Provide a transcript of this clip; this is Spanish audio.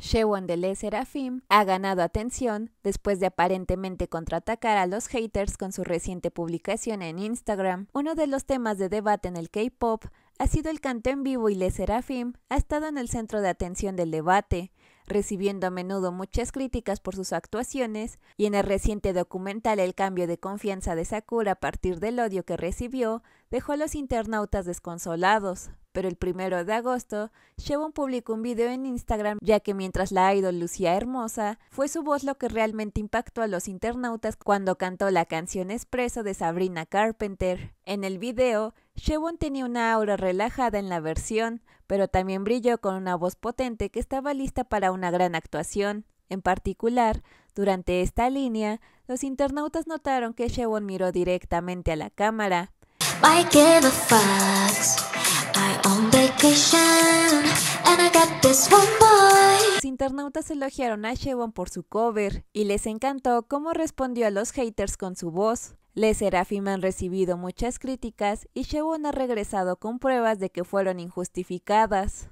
Shewon de Le Serafim ha ganado atención después de aparentemente contraatacar a los haters con su reciente publicación en Instagram. Uno de los temas de debate en el K-pop ha sido el canto en vivo y Le Serafim ha estado en el centro de atención del debate, recibiendo a menudo muchas críticas por sus actuaciones, y en el reciente documental El cambio de confianza de Sakura a partir del odio que recibió, dejó a los internautas desconsolados, pero el primero de agosto, Shevon publicó un video en Instagram ya que mientras la idol lucía hermosa, fue su voz lo que realmente impactó a los internautas cuando cantó la canción Expreso de Sabrina Carpenter. En el video, Shevon tenía una aura relajada en la versión, pero también brilló con una voz potente que estaba lista para una gran actuación. En particular, durante esta línea, los internautas notaron que Shevon miró directamente a la cámara, los internautas elogiaron a Shevon por su cover y les encantó cómo respondió a los haters con su voz. Les Serafim han recibido muchas críticas y Shevon ha regresado con pruebas de que fueron injustificadas.